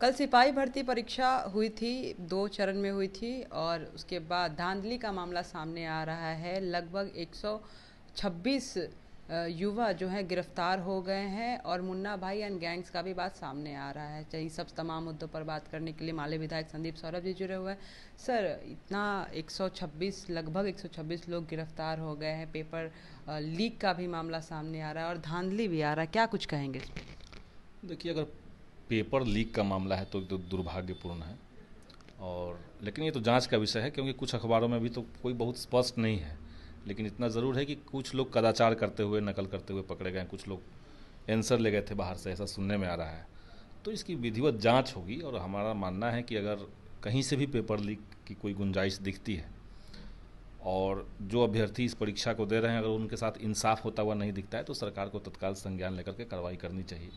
कल सिपाही भर्ती परीक्षा हुई थी दो चरण में हुई थी और उसके बाद धांधली का मामला सामने आ रहा है लगभग 126 युवा जो है गिरफ्तार हो गए हैं और मुन्ना भाई एंड गैंग्स का भी बात सामने आ रहा है चाहे सब तमाम मुद्दों पर बात करने के लिए माले विधायक संदीप सौरभ जी जुड़े हुए हैं सर इतना 126 लगभग 126 लोग गिरफ्तार हो गए हैं पेपर लीक का भी मामला सामने आ रहा है और धांधली भी आ रहा है क्या कुछ कहेंगे देखिए अगर पेपर लीक का मामला है तो, तो दुर्भाग्यपूर्ण है और लेकिन ये तो जांच का विषय है क्योंकि कुछ अखबारों में भी तो कोई बहुत स्पष्ट नहीं है लेकिन इतना ज़रूर है कि कुछ लोग कदाचार करते हुए नकल करते हुए पकड़े गए कुछ लोग एंसर ले गए थे बाहर से ऐसा सुनने में आ रहा है तो इसकी विधिवत जांच होगी और हमारा मानना है कि अगर कहीं से भी पेपर लीक की कोई गुंजाइश दिखती है और जो अभ्यर्थी इस परीक्षा को दे रहे हैं अगर उनके साथ इंसाफ होता हुआ नहीं दिखता है तो सरकार को तत्काल संज्ञान लेकर के कार्रवाई करनी चाहिए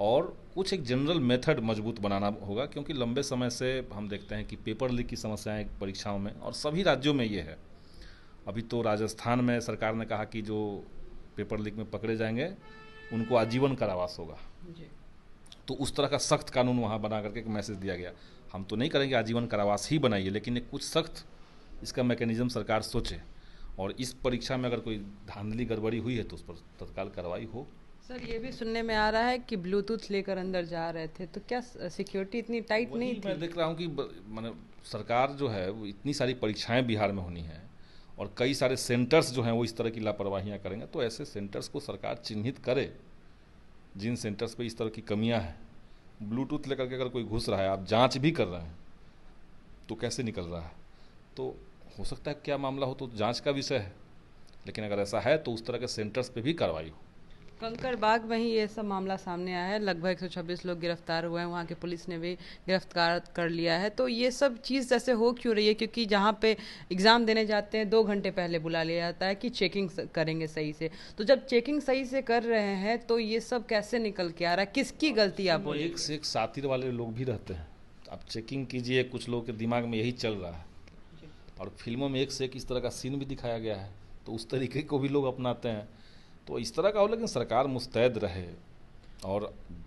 और कुछ एक जनरल मेथड मजबूत बनाना होगा क्योंकि लंबे समय से हम देखते हैं कि पेपर लीक की समस्याएं परीक्षाओं में और सभी राज्यों में ये है अभी तो राजस्थान में सरकार ने कहा कि जो पेपर लीक में पकड़े जाएंगे उनको आजीवन कारावास होगा तो उस तरह का सख्त कानून वहाँ बना करके एक मैसेज दिया गया हम तो नहीं करेंगे आजीवन कारावास ही बनाइए लेकिन एक कुछ सख्त इसका मैकेनिज्म सरकार सोचे और इस परीक्षा में अगर कोई धांधली गड़बड़ी हुई है तो उस पर तत्काल कार्रवाई हो सर ये भी सुनने में आ रहा है कि ब्लूटूथ लेकर अंदर जा रहे थे तो क्या सिक्योरिटी इतनी टाइट नहीं मैं थी? मैं देख रहा हूँ कि मैंने सरकार जो है वो इतनी सारी परीक्षाएं बिहार में होनी है और कई सारे सेंटर्स जो हैं वो इस तरह की लापरवाहियाँ करेंगे तो ऐसे सेंटर्स को सरकार चिन्हित करे जिन सेंटर्स पर इस तरह की कमियाँ हैं ब्लूटूथ लेकर के अगर कोई घुस रहा है आप जाँच भी कर रहे हैं तो कैसे निकल रहा है तो हो सकता है क्या मामला हो तो जाँच का विषय है लेकिन अगर ऐसा है तो उस तरह के सेंटर्स पर भी कार्रवाई हो कंकर बाग में ही ये सब मामला सामने आया है लगभग 126 लोग गिरफ्तार हुए हैं वहाँ के पुलिस ने भी गिरफ्तार कर लिया है तो ये सब चीज़ जैसे हो क्यों रही है क्योंकि जहाँ पे एग्ज़ाम देने जाते हैं दो घंटे पहले बुला लिया जाता है कि चेकिंग करेंगे सही से तो जब चेकिंग सही से कर रहे हैं तो ये सब कैसे निकल के आ रहा है किसकी गलती आप बोलिए एक से एक सातिर वाले लोग भी रहते हैं आप चेकिंग कीजिए कुछ लोगों के दिमाग में यही चल रहा है और फिल्मों में एक से एक इस तरह का सीन भी दिखाया गया है तो उस तरीके को भी लोग अपनाते हैं तो इस तरह का हो लेकिन सरकार मुस्तैद रहे और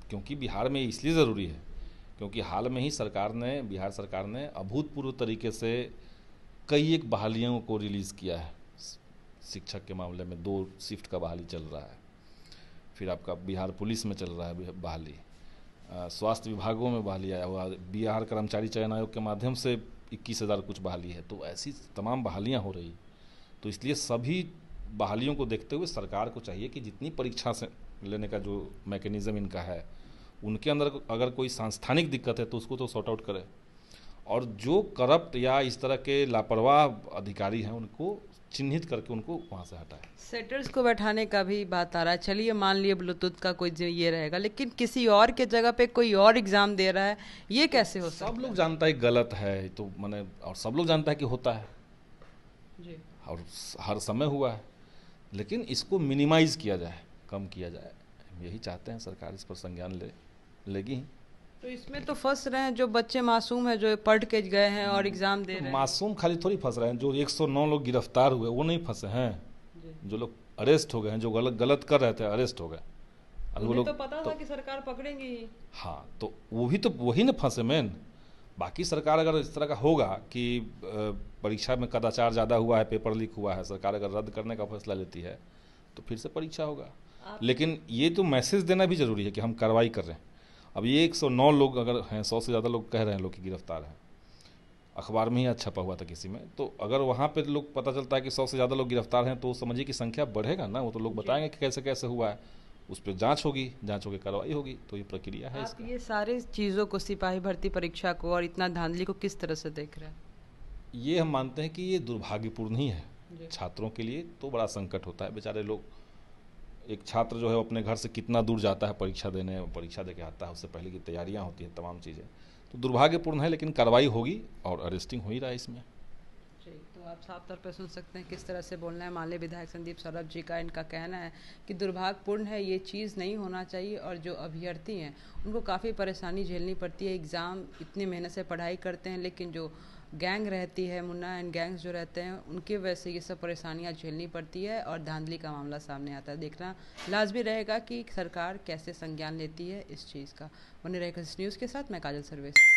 क्योंकि बिहार में इसलिए ज़रूरी है क्योंकि हाल में ही सरकार ने बिहार सरकार ने अभूतपूर्व तरीके से कई एक बहालियों को रिलीज़ किया है शिक्षक के मामले में दो शिफ्ट का बहाली चल रहा है फिर आपका बिहार पुलिस में चल रहा है बहाली स्वास्थ्य विभागों में बहाली आया हुआ बिहार कर्मचारी चयन आयोग के माध्यम से इक्कीस हज़ार कुछ बहाली है तो ऐसी तमाम बहालियाँ हो रही तो इसलिए सभी बहालियों को देखते हुए सरकार को चाहिए कि जितनी परीक्षा से लेने का जो मैकेनिज़्म इनका है उनके अंदर अगर कोई सांस्थानिक दिक्कत है तो उसको तो सॉर्ट आउट करें और जो करप्ट या इस तरह के लापरवाह अधिकारी हैं उनको चिन्हित करके उनको वहाँ से हटाए सेटर्स को बैठाने का भी बात आ रहा है चलिए मान लिए ब्लूटूथ का कोई ये रहेगा लेकिन किसी और के जगह पे कोई और एग्ज़ाम दे रहा है ये कैसे हो सब लोग जानता है गलत है तो मैंने और सब लोग जानता है कि होता है जी और हर समय हुआ है लेकिन इसको मिनिमाइज़ किया जाए कम किया जाए यही चाहते हैं सरकार इस पर संज्ञान ले लेगी तो इसमें तो फंस रहे हैं जो बच्चे मासूम हैं जो पढ़ के गए हैं और एग्ज़ाम दे रहे हैं मासूम खाली थोड़ी फंस रहे हैं जो 109 लोग गिरफ्तार हुए वो नहीं फंसे हैं जो लोग अरेस्ट हो गए हैं जो गलत गलत कर रहे थे अरेस्ट हो गए वो लोग तो पता तो, था कि सरकार पकड़ेंगी हाँ तो वो भी तो वही ना फंसे मैन बाकी सरकार अगर इस तरह का होगा कि परीक्षा में कदाचार ज़्यादा हुआ है पेपर लीक हुआ है सरकार अगर रद्द करने का फैसला लेती है तो फिर से परीक्षा होगा लेकिन ये तो मैसेज देना भी जरूरी है कि हम कार्रवाई कर रहे हैं अब ये 109 लोग अगर हैं सौ से ज़्यादा लोग कह रहे हैं लोग कि गिरफ्तार हैं अखबार में ही अच्छा छपा हुआ था किसी में तो अगर वहाँ पे लोग पता चलता है कि सौ से ज़्यादा लोग गिरफ्तार हैं तो समझिए कि संख्या बढ़ेगा ना वो तो लोग बताएंगे कि कैसे कैसे हुआ है उस पर जांच होगी जांच होगी कार्रवाई होगी तो ये प्रक्रिया है आप ये सारे चीज़ों को सिपाही भर्ती परीक्षा को और इतना धांधली को किस तरह से देख रहे हैं ये हम मानते हैं कि ये दुर्भाग्यपूर्ण ही है छात्रों के लिए तो बड़ा संकट होता है बेचारे लोग एक छात्र जो है अपने घर से कितना दूर जाता है परीक्षा देने परीक्षा दे के आता है उससे पहले की तैयारियाँ होती हैं तमाम चीज़ें तो दुर्भाग्यपूर्ण है लेकिन कार्रवाई होगी और अरेस्टिंग हो ही रहा है इसमें आप साफ तौर पर सुन सकते हैं किस तरह से बोलना है माले विधायक संदीप सौरभ जी का इनका कहना है कि दुर्भाग्यपूर्ण है ये चीज़ नहीं होना चाहिए और जो अभ्यर्थी हैं उनको काफ़ी परेशानी झेलनी पड़ती है एग्ज़ाम इतनी मेहनत से पढ़ाई करते हैं लेकिन जो गैंग रहती है मुन्ना एंड गैंग्स जो रहते हैं उनके वजह से ये सब परेशानियाँ झेलनी पड़ती है और धांधली का मामला सामने आता है देखना लाजमी रहेगा कि सरकार कैसे संज्ञान लेती है इस चीज़ का बने रहेगा इस न्यूज़ के साथ मैं काजल सर्वेश